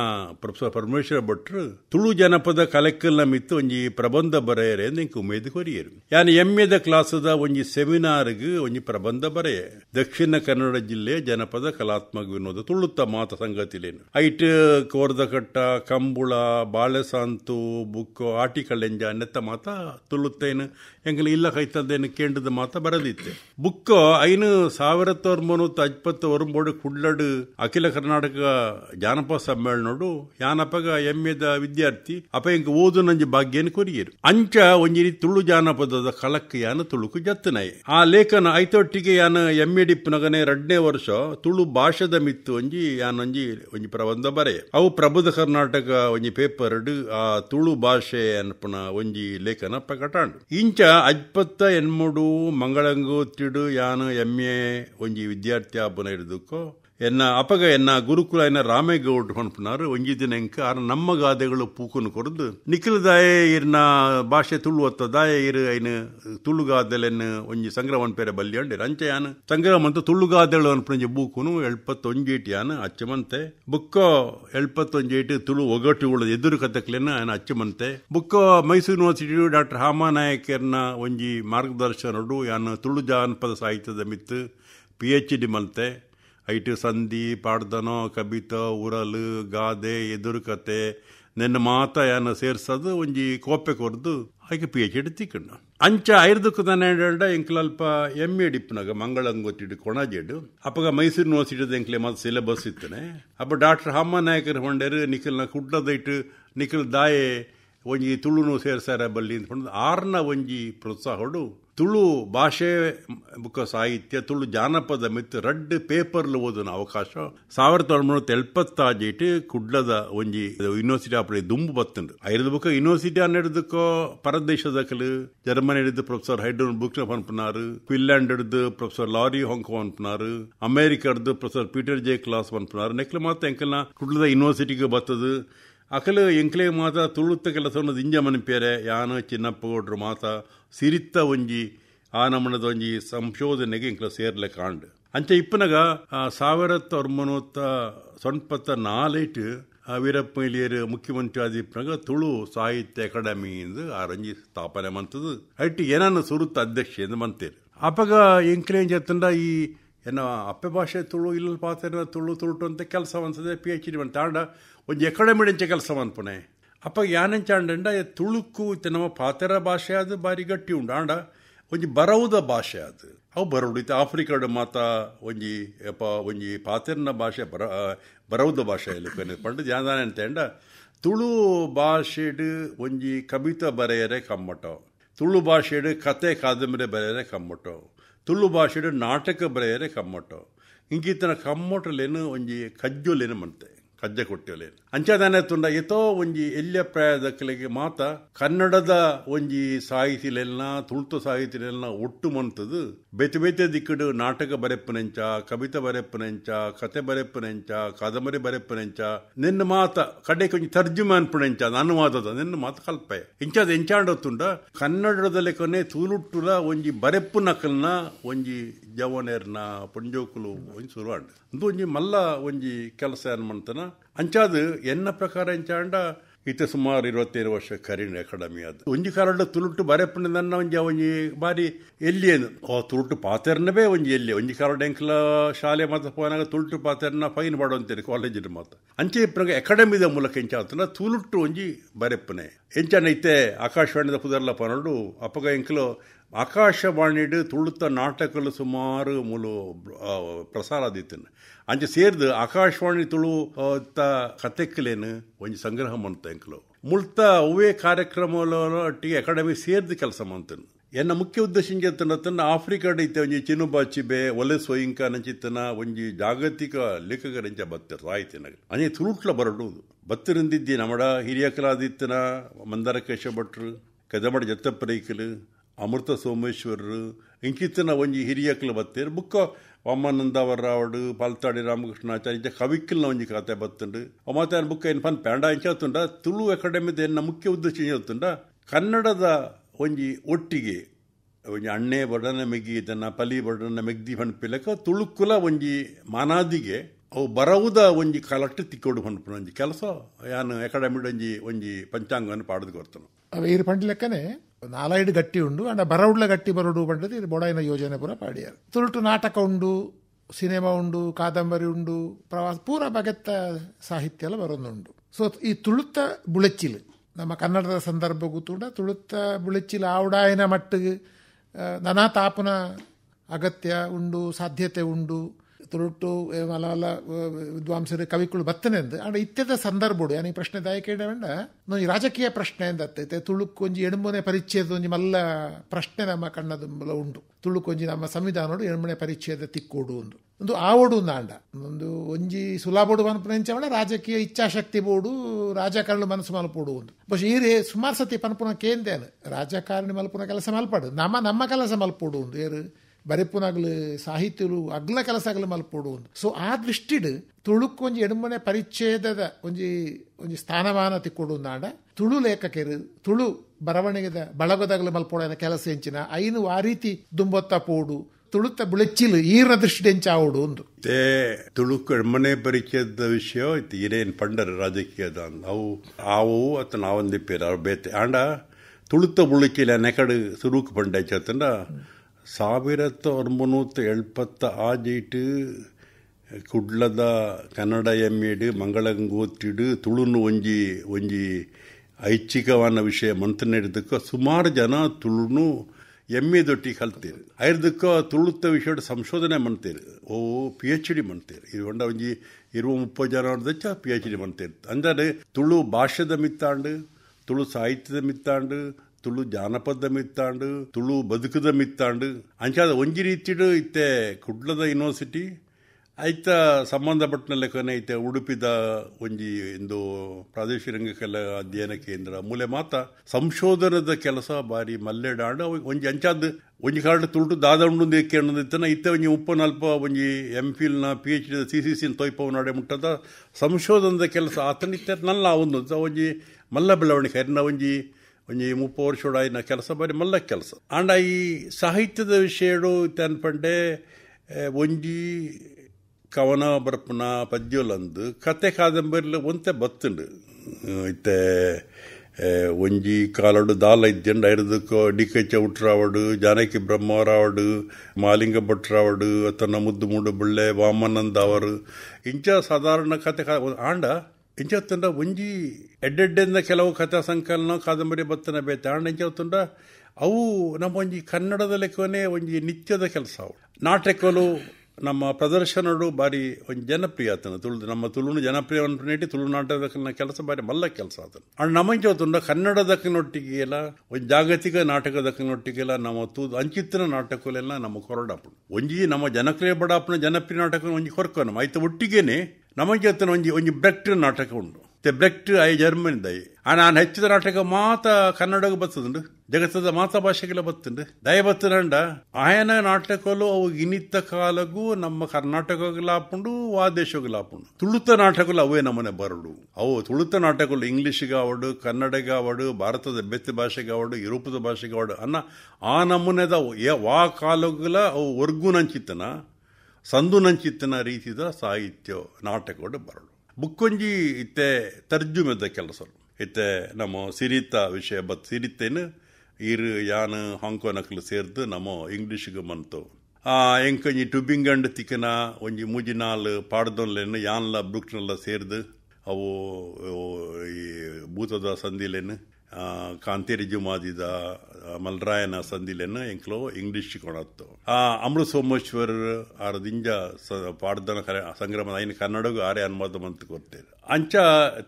ಪ್ರೊಫೆಸರ್ ಪರಮೇಶ್ವರ ಭಟ್ರು ತುಳು ಜನಪದ ಕಲೆಕಲ್ನ ಮಿತ್ತು ಒಂಜಿ ಪ್ರಬಂಧ ಬರೆಯರೆ ಎಂಕ್ ಉಮೇದ್ ಕೊರಿಯರು ಯಾನ್ ಎಮ್ಮೆದ ಕ್ಲಾಸದ ಒಂಜಿ ಸೆಮಿನಾರ್ಗ್ ಒಂಜಿ ಪ್ರಬಂಧ ಬರೆಯ ದಕ್ಷಿಣ ಕನ್ನಡ ಜಿಲ್ಲೆ ಜನಪದ ಕಲಾತ್ಮಕ ವಿನೋದ ತುಳುತ್ತ ಮಾತ ಸಂಗತಿಲೇನು ಐಟ್ ಕೋರ್ದಕಟ್ಟ ಕಂಬುಳ ಬಾಳೆಸಾಂತು ಬುಕ್ ಆಟಿಕಳೆಂಜ ನೆತ್ತ ಮಾತ ತುಳುತ್ತೇನು ಎಂಗಲ ಇಲ್ಲ ಕೈತದ್ದೇನು ಕೇಂಡದ ಮಾತ ಬರದಿತ್ತೆ ಬುಕ್ಕ ಐನು ಸಾವಿರದ ಒಂಬೈನೂರ ಐಪ್ಪತ್ತು ಒರಂಬೋಡು ಕುಡ್ಲಡು ಅಖಿಲ ಕರ್ನಾಟಕ ಜಾನಪದ ಸಮ್ಮೇಳನೋಡು ಯಾನಪಗ ಎಮ್ಮೆದ ವಿದ್ಯಾರ್ಥಿ ಅಪಯಂಕ ಓದು ನಂಜಿ ಭಾಗ್ಯನ ಕೊರಿಯರು ಅಂಚ ಒಂಜಿರಿ ತುಳು ಜಾನಪದದ ಕಲಕ್ಕೆ ಯಾನ ತುಳುಕು ಜತ್ತನೈ ಆ ಲೇಖನ ಐತೊಟ್ಟಿಗೆ ಯಾನ ಎಮ್ಮೆ ಡಿಪ್ನಗನೆ ಎರಡನೇ ವರ್ಷ ತುಳು ಭಾಷೆದ ಮಿತ್ತು ಒಂಜಿ ಯಾನೊಂಜಿ ಒಂಜಿ ಪ್ರಬಂಧ ಬರೆಯ ಅವು ಪ್ರಬುಧ ಕರ್ನಾಟಕ ಒಂಜಿ ಪೇಪರ್ ಆ ತುಳು ಭಾಷೆ ಅನ್ಪನ ಒಂಜಿ ಲೇಖನ ಪ್ರಕಟಾಂಡು ಇಂಚ ಅಜ್ಪತ್ತ ಎನ್ಮುಡು ಮಂಗಳಂಗು ತಿಡು ಎಮ್ಮೆ ಒಂಜಿ ವಿದ್ಯಾರ್ಥಿ ಆಪುನ ಇರದಕ್ಕೋ ಎನ್ನ ಅಪಗ ಎನ್ನ ಗುರುಕುಲ ಎನ್ನ ರಾಮೇಗೌಡ್ ಹೊಣಪುನಾರು ಒಂಜಿ ದಿನ ಎಂಕ ಆರ ನಮ್ಮ ಗಾದೆಗಳು ಪೂಕುನು ಕೊರದು ದಾಯ ಇರ್ನ ಭಾಷೆ ತುಳುವತ್ತ ದಾಯೆ ಇರು ಐನು ತುಳುಗಾದೆಲೆನ್ ಒಂಜಿ ಸಂಗ್ರಹವನ್ ಪೇರೆ ಬಲ್ಲಿಯಂಡಿರು ಅಂಚೆ ಯಾನ್ ತುಳು ತುಳುಗಾದೆಳು ಅನ್ಪಂಜಿ ಬೂಕುನು ಎಳ್ಪತ್ತೊಂಜೇಟಿ ಯಾನ್ ಅಚ್ಚಮಂತೆ ಬುಕ್ಕೋ ಎಳ್ಪತ್ತೊಂಜೇಟಿ ತುಳು ಒಗಟುಗಳು ಎದುರು ಕಥಕ್ಲೆನ ಆಯ್ನ ಅಚ್ಚಮಂತೆ ಬುಕ್ಕೋ ಮೈಸೂರು ಯೂನಿವರ್ಸಿಟಿ ಡಾಕ್ಟರ್ ಹಾಮಾನಾಯಕರ್ನ ಒಂಜಿ ಮಾರ್ಗದರ್ಶನಡು ಯಾನ ತುಳು ಜಾನಪದ ಸಾಹಿತ್ಯದ ಮಿತ್ತು ಪಿ ಎಚ್ ಡಿ ಮಲ್ತೆ ಐಟು ಸಂಧಿ ಪಾಡ್ದನೋ ಕಬಿತೋ ಉರಲು ಗಾದೆ ಎದುರು ಕತೆ ನಿನ್ನ ಮಾತ ಯಾನ ಸೇರ್ಸೋದು ಒಂಜಿ ಕೋಪೆ ಕೊರ್ದು ಹಾಗೆ ಪಿ ಎಚ್ ಡಿ ತಿಕ್ಕಂಡು ಅಂಚ ಐರ್ದುಕ್ಕದನ ಹೇಳ್ಡ ಎಂಕ್ಲಲ್ಪ ಎಮ್ ಎ ಡಿಪ್ನಾಗ ಮಂಗಳಂಗೊತ್ತಿಡು ಕೊಣಜೆಡು ಅಪ್ಪಗ ಮೈಸೂರು ಯೂನಿವರ್ಸಿಟಿದ ಎಂಕ್ಲೆ ಮತ್ತೆ ಸಿಲೆಬಸ್ ಇತ್ತನೆ ಅಪ್ಪ ಡಾಕ್ಟರ್ ಹಮ್ಮ ನಾಯಕರ್ ಹೊಂಡರು ನಿಖಿಲ್ನ ಕುಡ್ಡದಿಟ್ಟು ನಿಖಿಲ್ ದಾಯೆ ಒಂಜಿ ತುಳುನು ಸೇರ್ಸಾರ ಬಲ್ಲಿ ಅಂತ ಆರ್ನ ಒಂಜಿ ಪ್ರೋತ್ಸಾಹಡು ತುಳು ಭಾಷೆ ಬುಕ್ಕ ಸಾಹಿತ್ಯ ತುಳು ಜಾನಪದ ಮಿತ್ ರಡ್ ಪೇಪರ್ಲು ಓದುನ ಅವಕಾಶ ಸಾವಿರದ ಒಂಬೈನೂರ ಎಲ್ಪತ್ತಾಜಿಟ್ ಕುಡ್ಲದ ಒಂಜಿ ಯೂನಿವರ್ಸಿಟಿ ಆಪಡೆ ದುಂಬು ಬತ್ತುಂಡು ಐರದ ಬುಕ್ ಯೂನಿವರ್ಸಿಟಿ ಅನ್ನೆಡ್ದಕ್ಕೋ ಪರದೇಶದಕಲು ಜರ್ಮನಿ ಹಿಡಿದು ಪ್ರೊಫೆಸರ್ ಹೈಡೋನ್ ಬುಕ್ನ ಪನ್ಪುನಾರು ಫಿನ್ಲ್ಯಾಂಡ್ ಹಿಡಿದು ಪ್ರೊಫೆಸರ್ ಲಾರಿ ಹೊಂಕ ಪನ್ಪುನಾರು ಅಮೆರಿಕ ಹಿಡಿದು ಪ್ರೊಫೆಸರ್ ಪೀಟರ್ ಜೆ ಕ್ಲಾಸ್ ಪನ್ಪುನಾರು ನೆಕ್ಲ ಮಾತ್ರ ಎಂಕಲ್ನ ಕುಡ್ಲದ ಯೂನಿವರ್ಸಿಟಿಗೆ ಬರ್ತದೆ ಅಕಲು ಎಂಕ್ಲೇ ಮಾತ ತುಳುತ್ತ ಕೆಲಸವನ್ನು ದಿಂಜ ಮನಪೇರೆ ಯಾನ ಚಿನ್ನಪ್ಪಗೌಡ್ರು ಮಾತ ಸಿರಿತ್ತ ಒಂಜಿ ಆ ನಮ್ಮದ ಒಂಜಿ ಸಂಶೋಧನೆಗೆ ಇಂಕ್ಲ ಸೇರ್ಲೆ ಕಾಂಡ್ ಅಂಚ ಇಪ್ಪನಗ ಸಾವಿರ ಒಂಬನೂತ್ತ ಸೊನ್ಪತ್ತ ನಾಲೈಟ್ ವೀರಪ್ಪ ಮೈಲಿಯರ್ ಮುಖ್ಯಮಂತ್ರಿ ಆದಿಪ್ಪನಾಗ ತುಳು ಸಾಹಿತ್ಯ ಅಕಾಡೆಮಿ ಎಂದು ಆರಂಜಿ ಸ್ಥಾಪನೆ ಮಂತದ್ದು ಐಟ್ ಏನನ್ನ ಸುರುತ್ತ ಅಧ್ಯಕ್ಷ ಎಂದು ಮಂತೇರು ಅಪಗ ಎಂಕ್ಲೆ ಎತ್ತಂಡ ಈ ಏನೋ ಅಪ್ಪೆ ಭಾಷೆ ತುಳು ಇಲ್ಲ ಪಾತ್ರ ತುಳು ತುಳುಟು ಅಂತ ಕೆಲಸ ಅನ್ಸದೆ ಪಿ ಎಚ್ ಡಿ ತಾಂಡ ಒಂದು ಎಕಡೆಮಿಡೆಂಚ ಕೆಲಸ ಮನ್ಪುಣೆ ಅಪ್ಪ ಯಾನೆಂಚಾಂಡ ತುಳುಕು ನಮ್ಮ ಪಾತೆರ ಭಾಷೆ ಅದು ಬಾರಿ ಗಟ್ಟಿ ಉಂಡ ಆಂಡ ಒಂಜಿ ಬರವುದ ಭಾಷೆ ಅದು ಅವು ಇತ್ತು ಆಫ್ರಿಕಾಡು ಮಾತ ಒಂಜಿ ಅಪ್ಪ ಒಂಜಿ ಪಾತೆರ್ನ ಭಾಷೆ ಬರ ಬರವುದ ಭಾಷೆ ಇಲ್ಲಿ ಪಂಡ ಜಾದಾನೆ ತುಳು ಭಾಷೆಡು ಒಂಜಿ ಕವಿತ ಬರೆಯರೆ ಕಮ್ಮಟೋ ತುಳು ಭಾಷೆಡು ಕತೆ ಕಾದಂಬರಿ ಬರೆಯರೆ ಕಮ್ಮಟೋ ತುಳು ಭಾಷೆಡು ನಾಟಕ ಬರೆಯರೆ ಕಮ್ಮಟೋ ಇಂಗಿತನ ಕಮ್ಮಟಲೇನು ಒಂಜಿ ಕಜ್ಜುಲೇನು ಮಂತೆ ಕಜ್ಜ ಕೊಟ್ಟಿರಲಿಲ್ಲ ಅಂಚದಾನೆ ತುಂಡ ಎತ್ತೋ ಒಂಜಿ ಎಲ್ಯ ಪ್ರಾಯದಕ್ಕಲಿಗೆ ಮಾತ ಕನ್ನಡದ ಒಂಜಿ ಸಾಹಿತಿಲೆಲ್ಲ ತುಳ್ತು ಸಾಹಿತಿಲೆಲ್ಲ ಒಟ್ಟು ಮಂತದ್ದು ಬೇತೆ ಬೇತೆ ದಿಕ್ಕಡು ನಾಟಕ ಬರೆಪ್ಪನೆಂಚ ಕವಿತ ಬರೆಪ್ಪನೆಂಚ ಕತೆ ಬರೆಪ್ಪನೆಂಚ ಕಾದಂಬರಿ ಬರೆಪ್ಪನೆಂಚ ನಿನ್ನ ಮಾತ ಕಡೆ ಕೊಂಚ ತರ್ಜುಮೆ ಅನ್ಪಣೆಂಚ ಅನುವಾದದ ನಿನ್ನ ಮಾತ ಕಲ್ಪೆ ಇಂಚಾದ ಎಂಚಾಂಡೊತ್ತುಂಡ ಕನ್ನಡದಲ್ಲಿ ಕೊನೆ ತೂಲುಟ್ಟುಲ ಒಂಜಿ ಬರೆಪ್ಪು ನಕಲ್ನ ಒಂಜಿ ಜವನೇರ್ನ ಪುಂಜೋಕುಲು ಒಂಜಿ ಸುರುವಾಂಡ್ ಒಂಜಿ ಮಲ್ಲ ಒಂಜಿ ಕೆಲಸ ಅನ್ಮಂತನ ಅಂಚಾದ ಎನ್ನ ಪ್ರಕಾರ ಎಂಚಾಂಡ ಇತ್ತೆ ಸುಮಾರು ಇರುವತ್ತೇನು ವರ್ಷ ಕರೀನ್ ಅಕಾಡೆಮಿ ಅದು ಒಂಜಿ ಕಾಲದ ತುಳುಟ್ಟು ಬರೆಪುಂಡ ನನ್ನ ಒಂಜಿ ಒಂಜಿ ಬಾರಿ ಏನು ತುಳುಟ್ಟು ಪಾತೆರ್ನ ಬೇ ಒಂಜಿ ಎಲ್ಲಿ ಒಂಜಿ ಕಾಲದ ಎಂಕ್ಲ ಶಾಲೆ ಮಾತ್ರ ಪೋನಾಗ ತುಳುಟ್ಟು ಪಾತೆರ್ನ ಫೈನ್ ಮಾಡೋಂತೇನೆ ಕಾಲೇಜಿನ ಮಾತ್ರ ಅಂಚೆ ಇಪ್ಪನಾಗ ಅಕಾಡೆಮಿದ ಮೂಲಕ ಎಂಚ ಆತನ ತುಳುಟ್ಟು ಒಂಜಿ ಬರೆಪ್ಪನೆ ಎಂಚನ ಇತ್ತೆ ಆಕಾಶವಾಣಿದ ಪುದರ್ಲ ಪನಡು ಅಪ್ಪಗ ಎಂಕ್ಲು ಆಕಾಶವಾಣಿಡು ತುಳುತ್ತ ನಾಟಕಲು ಸುಮಾರು ಮೂಲ ಪ್ರಸಾರ ಆದಿತ್ತು ಅಂಚೆ ಸೇರ್ದು ಆಕಾಶವಾಣಿ ತುಳು ತ ಕತೆಕ್ಕಲೇನು ಒಂಜಿ ಸಂಗ್ರಹ ಮಂತ ಎಂಕಲು ಮುಳ್ತ ಅವೇ ಕಾರ್ಯಕ್ರಮ ಅಕಾಡೆಮಿ ಸೇರ್ದು ಕೆಲಸ ಮಂತನು ಎನ್ನ ಮುಖ್ಯ ಉದ್ದೇಶ ಇಂಚೆತ್ತನ ಆಫ್ರಿಕಾಡ್ ಇತ್ತೆ ಒಂಜಿ ಬಾಚಿಬೆ ಒಲೆ ಸೋಯಿಂಕ ನಂಚಿತ್ತನ ಒಂಜಿ ಜಾಗತಿಕ ಲೇಖಕರಂಚ ಬತ್ತಿರ ರಾಯ್ತಿನಾಗ ಅನೇ ತುರುಟ್ಲ ಬರಡು ಬತ್ತಿರಂದಿದ್ದಿ ನಮಡ ಹಿರಿಯಕಲಾದಿತ್ತನ ಮಂದಾರಕೇಶ ಭಟ್ರು ಕದಮಡ ಜತ್ತಪ್ಪರೈಕಲು ಅಮೃತ ಸೋಮೇಶ್ವರರು ಇಂಕಿತ್ತನ ಒಂಜಿ ಹಿರಿಯಕಲು ಬತ್ತೇರು ಬುಕ್ಕ വമ്മനന്ദവർറാവോട് പൽത്താടി രാമകൃഷ്ണാചാര്യ ಇಂಚ ಕವಿಕ್ಕಿಲ್ನ ಒಂಜಿ ಕತೆ ಬತ್ತುಂಡು ಮತ್ತೆ ಅನ್ ಬುಕ್ ಏನು ಪನ್ ಪ್ಯಾಂಡ ಇಂಚತ್ತುಂಡ ತುಳು ಅಕಾಡೆಮಿದ ಏನ ಮುಖ್ಯ ಉದ್ದೇಶ ಕನ್ನಡದ ಒಂಜಿ ಒಟ್ಟಿಗೆ ಒಂಜಿ ಅಣ್ಣೆ ಬಡನ ಮೆಗಿ ಇದನ್ನ ಪಲಿ ಬಡನ ಮೆಗ್ದಿ ಹಣ್ಪಿಲಕ ತುಳುಕುಲ ಒಂಜಿ ಮಾನಾದಿಗೆ ಅವು ಬರವುದ ಒಂಜಿ ಕಾಲಟ್ಟು ತಿಕ್ಕೋಡು ಹಣ್ಪುನ ಒಂಜಿ ಕೆಲಸ ಯಾನು ಅಕಾಡೆಮಿಡ್ ಒಂಜಿ ಒಂಜಿ ಪಂಚಾಂಗವನ್ನು ಪಾಡದು ಕೊಡ್ತಾನೆ ಅವು ಇರು ಪಂಡ್ ಲೆಕ್ಕನೆ ನಾಲೈಡ್ ಗಟ್ಟಿ ಉಂಡು ಅಂಡ ಬರೌಡ್ಲ ಗಟ್ಟಿ ಬರೋಡು ಪಂಡ ഇത് ಯೋಜನೆ ಪೂರ ಪಾಡಿಯಾರ ತುರುಟು ನಾಟಕ ಉಂಡು ಸಿನಿಮಾ ಉಂಡು ಕಾದಂಬರಿ ಉಂಡು ಪ್ರವಾಸ ಪೂರ ಬಗೆತ್ತ ಸಾಹಿತ್ಯ ಎಲ್ಲ ಬರೋದುಂಡು ಸೊ ಈ ತುಳುತ್ತ ಬುಳೆಚ್ಚಿಲು ನಮ್ಮ ಕನ್ನಡದ ಸಂದರ್ಭ ಗೊತ್ತುಂಡ ತುಳುತ್ತ ಬುಳೆಚ್ಚಿಲು ಆವುಡಾಯಿನ ಮಟ್ಟಿಗೆ ನನಾ ತಾಪನ ಅಗತ್ಯ ಉಂಡು ಸಾಧ್ಯತೆ ಉಂಡು ತುರುಟು പല ವಿದ್ವಾಂಸರು ಕವಿಗಳು ಬತ್ತನೆ ಆಂಡ ಇತ್ತೆದ ಸಂದರ್ಭಡು ಯಾನಿ ಪ್ರಶ್ನೆ ದಾಯಕೇಡ ವೇಂಡ ಒಂಜಿ ರಾಜಕೀಯ ಪ್ರಶ್ನೆ ಎಂದ ತುಳುಕು ಒಂಜಿ ಪರಿಚ್ಛೇದ ಒಂಜಿ ಮಲ್ಲ ಪ್ರಶ್ನೆ ನಮ್ಮ ಕಣ್ಣದ ಉಂಡು ತುಳುಕೊಂಜಿ ನಮ್ಮ ಸಂವಿಧಾನೋಡು ಎಣುಮನೆ ಪರಿಚಯದ ತಿಕ್ಕೋಡು ಒಂದು ಒಂದು ಆವಡು ನಾಂಡ ಒಂದು ಒಂಜಿ ಸುಲಾಬೋಡು ಪನ್ಪುನ ರಾಜಕೀಯ ಇಚ್ಛಾಶಕ್ತಿ ಬೋಡು ರಾಜಕಾರಣ ಮನಸ್ಸು ಮಲ್ಪೋಡು ಒಂದು ಬಸ್ ಈ ರೇ ಸುಮಾರು ಸತಿ ಪನ್ಪುನ ಕೇಂದ್ರ ರಾಜಕಾರಣಿ ಮಲ್ಪುನ ಕೆಲಸ ಮಲ್ಪಡು ನಮ್ಮ ನಮ್ಮ ಕೆಲಸ ಮಲ್ಪೋಡು ಒಂದು ಏರು ಬರೆಪುನಾಗ್ಲು ಸಾಹಿತ್ಯರು ಅಗ್ಲ ಕೆಲಸಗಳು ಮಲ್ಪೋಡು ಸೊ ಆ ದೃಷ್ಟಿಡ್ ತುಳುಕ್ ಒಂಜಿ ಎಡಮನೆ ಪರಿಚ್ಛೇದದ ಒಂಜಿ ಒಂಜಿ ಸ್ಥಾನಮಾನ ತಿಕ್ಕೊಡು ನಾಡ ತುಳು ಲೇಖಕರು ತುಳು ಬರವಣಿಗೆದ ಬಳಗದಗಳು ಮಲ್ಪೋಡ ಕೆಲಸ ಹೆಂಚಿನ ಐನು ಆ ರೀತಿ ದುಂಬೊತ್ತ ಪೋಡು ತುಳುತ್ತ ಬುಳೆಚ್ಚಿಲು ಈರ್ನ ದೃಷ್ಟಿ ಆವಡು ಒಂದು ತೇ ಎಡಮನೆ ಪರಿಚಯದ ವಿಷಯ ಇರೇನ್ ಪಂಡರ ರಾಜಕೀಯದ ಅವು ಆವು ಅತ್ತ ನಾವೊಂದಿಪ್ಪೇರ ಬೇತೆ ಆಂಡ ತುಳುತ್ತ ಬುಳಿಚಿಲ ನೆಕಡು ಸುರುಕು ಪಂಡ ಚತ್ತಂಡ ಸಾವಿರದ ಒಂಬೈನೂತ್ತ ಎಳ್ಪತ್ತ ಆಜಿಟು ಕುಡ್ಲದ ಕನ್ನಡ ಎಮ್ಮೆಡು ಮಂಗಳಂಗೋತಿಡು ತುಳುನು ಒಂಜಿ ಒಂಜಿ ಐಚ್ಛಿಕವಾದ ವಿಷಯ ಮಂತನೆಡ್ದಕ್ಕ ಸುಮಾರು ಜನ ತುಳುನು ಎಮ್ಮೆದೊಟ್ಟಿ ಕಲ್ತೀರಿ ಐರ್ದಕ್ಕ ತುಳುತ್ತ ವಿಷಯದ ಸಂಶೋಧನೆ ಮಾಡ್ತೀರಿ ಓ ಪಿ ಎಚ್ ಡಿ ಮಾಡ್ತೀರಿ ಇದು ಒಂಜಿ ಇರುವ ಮುಪ್ಪತ್ತು ಜನ ಹೊಡೆದಚ್ಚ ಪಿ ಎಚ್ ಡಿ ಮಾಡ್ತೀರಿ ಅಂದರೆ ತುಳು ಭಾಷೆದ ಮಿತ್ತಾಂಡು ತುಳು ಸಾಹಿತ್ಯದ ಮಿತ್ತಾಂಡು ತುಳು ಜಾನಪದ ಮಿತ್ತಾಂಡು ತುಳು ಬದುಕದ ಮಿತ್ತಾಂಡು ಅಂಚಾದ ಒಂಜಿ ರೀತಿ ಇತ್ತೆ ಕುಡ್ಲದ ಯೂನಿವರ್ಸಿಟಿ ಐತ ಸಂಬಂಧಪಟ್ಟನ ಲೆಕ್ಕನ ಐತೆ ಉಡುಪಿದ ಒಂಜಿ ಇಂದು ಪ್ರಾದೇಶಿಕ ರಂಗಕಲಾ ಅಧ್ಯಯನ ಕೇಂದ್ರ ಮೂಲೆ ಮಾತ ಸಂಶೋಧನದ ಕೆಲಸ ಬಾರಿ ಮಲ್ಲೆಡಾಂಡ್ ಒಂಜಿ ಅಂಚಾದ್ ಒಂಜಿ ಕಾರ್ಡ್ ತುಳು ದಾದ ಉಂಡು ದೇಕೆಂಡಿತ್ತನ ಇತ್ತೆ ಒಂಜಿ ಉಪ್ಪನಲ್ಪ ಒಂಜಿ ಎಂ ಪಿಲ್ನ ಪಿ ಎಚ್ ಡಿ ಸಿ ಸಿ ಸಿನ್ ಮುಟ್ಟದ ಸಂಶೋಧನದ ಕೆಲಸ ಆತನಿತ್ತೆ ನಲ್ಲ ಒಂದು ಒಂಜಿ ಮಲ್ಲ ಬೆಳವಣಿಗೆ ಒಂಜಿ ಒಂಜಿ ಮುಪ್ಪು ವರ್ಷ ಕೆಲಸ ಬರೀ ಮಲ್ಲ ಕೆಲಸ ಆಂಡ ಈ ಸಾಹಿತ್ಯದ ವಿಷಯಡು ಇತ್ತೆ ಒಂಜಿ ಕವನ ಬರ್ಪುನ ಪದ್ಯೋಲಂದು ಕತೆ ಕಾದಂಬರಿ ಒಂತೆ ಬತ್ತುಂಡು ಇತ್ತೆ ಒಂಜಿ ಕಾಲಡು ದಾಲ ಇದ್ದಂಡ ಐರದು ಡಿ ಕೆ ಚೌಟ್ರಾವಡು ಜಾನಕಿ ಬ್ರಹ್ಮರಾವಡು ಮಾಲಿಂಗ ಭಟ್ರಾವಡು ತನ್ನ ಮುದ್ದು ಮೂಡು ಬಳ್ಳೆ ವಾಮನಂದ ಅವರು ಇಂಚ ಸಾಧಾರಣ ಕತೆ ಆಂಡ ಎಂಚತ್ತಂಡ ಒಂಜಿ ಎಡ್ಡೆಡ್ಡೆಂದ ಕೆಲವು ಕಥಾ ಸಂಕಲನ ಕಾದಂಬರಿ ಬತ್ತನ ಬೇತ ಆಂಡ ಎಂಚತ್ತಂಡ ಅವು ನಮ್ಮ ಒಂಜಿ ಕನ್ನಡದ ಲೆಕ್ಕವೇ ಒಂಜಿ ನಿತ್ಯದ ಕೆಲಸ ಅವು ನಾಟಕಲು ನಮ್ಮ ಪ್ರದರ್ಶನಡು ಬಾರಿ ಒಂದು ಜನಪ್ರಿಯ ಆತನ ತುಳು ನಮ್ಮ ತುಳುನು ಜನಪ್ರಿಯ ನೆಟ್ಟಿ ತುಳು ನಾಟಕದ ಕೆಲಸ ಬಾರಿ ಮಲ್ಲ ಕೆಲಸ ಆತನ ಅಂಡ್ ನಮಗೆ ಚೌತುಂಡ ಕನ್ನಡದಕ್ಕನೊಟ್ಟಿಗೆ ಎಲ್ಲ ಒಂದು ಜಾಗತಿಕ ನಾಟಕದಕ್ಕನೊಟ್ಟಿಗೆಲ್ಲ ನಮ್ಮ ತೂ ಅಂಚಿತ್ರ ನಾಟಕಲೆಲ್ಲ ನಮ್ಮ ಕೊರಡಾಪುಣ ಒಂಜಿ ನಮ್ಮ ಜನಪ್ರಿಯ ಬಡಾಪುನ ಜನಪ್ರಿಯ ನಾಟಕ ಒಂಜಿ ನಮ್ಮ ಆಯ್ತು ಒಟ್ಟಿಗೆನೆ ನಮಗೆ ಒಂದು ಒಂಜಿ ಒಂಜಿ ಬ್ರೆಕ್ಟ್ ನಾಟಕ ಉಂಡು ತೆ ಬ್ರೆಕ್ಟ್ ಐ ಜರ್ಮನ್ ದೈ ಆ ನಾನು ಹೆಚ್ಚಿದ ನಾಟಕ ಮಾತ್ರ ಕನ್ನಡಕ್ಕೆ ಬರ್ತದುಂಡು ಜಗತ್ತದ ಮಾತಾ ಭಾಷೆಗೆಲ್ಲ ಬತ್ತುಂಡು ದಯ ಬತ್ತದಂಡ ಆಯನ ನಾಟಕಗಳು ಅವು ಇನ್ನಿತ ಕಾಲಗೂ ನಮ್ಮ ಕರ್ನಾಟಕಗೆ ಲಾಪುಂಡು ಆ ದೇಶಕ್ಕೆ ಲಾಪುಂಡು ತುಳುತ ನಾಟಕಗಳು ಅವೇ ನಮ್ಮನೆ ಬರಡು ಅವು ತುಳುತ ನಾಟಕಗಳು ಇಂಗ್ಲೀಷ್ಗೆ ಗಾವಡು ಕನ್ನಡಗಾವಡು ಭಾರತದ ಬೆತ್ತ ಭಾಷೆಗಾವಡು ಆವಡು ಯುರೋಪದ ಭಾಷೆಗಾವಡು ಅನ್ನ ಆ ನಮ್ಮನೆದ ವಾ ಕಾಲಗಳ ಅವು ವರ್ಗು ನಂಚಿತ್ತನ ಸಂದುನಂಚಿತ್ತಿನ ರೀತಿದ ಸಾಹಿತ್ಯ ನಾಟಕಗಳು ಬರಲು ಬುಕ್ಕೊಂಜಿ ಇತ್ತೆ ತರ್ಜುಮೆದ ಕೆಲಸ ಇತ್ತೆ ನಮ್ಮ ಸಿರಿತ ವಿಷಯ ಬತ್ ಸಿರಿತೇನು ಇರು ಯಾನು ನಕಲು ಸೇರ್ದು ನಮ್ಮ ಇಂಗ್ಲೀಷ್ಗೆ ಬಂತು ಟುಬಿಂಗ್ ಟುಬಿಂಗಂಡ್ ತಿಕ್ಕನ ಒಂಜಿ ಮೂಜಿ ನಾಲ್ ಪಾಡ್ದೊನ್ಲೇನು ಯಾನ್ಲ ಬ್ರೂಕ್ನೆಲ್ಲ ಸೇರ್ದು ಅವು ಈ ಭೂತದ ಸಂದಿಲೇನು ಕಾಂತೇರಿ ಜುಮಾದಿದ ಮಲ್ರಾಯನ ಸಂದಿಲೆನ್ನ ಎಂಕ್ಲೋ ಇಂಗ್ಲಿಷ್ ಕೊಣತ್ತು ಆ ಅಮೃತ ಸೋಮೇಶ್ವರ್ ಆರದಿಂಜ ಪಾಡ್ದನ ಸಂಗ್ರಮ ಐನ ಕನ್ನಡಗು ಆರೆ ಅನುವಾದ ಮಂತ್ ಕೊರ್ತೇನೆ ಅಂಚ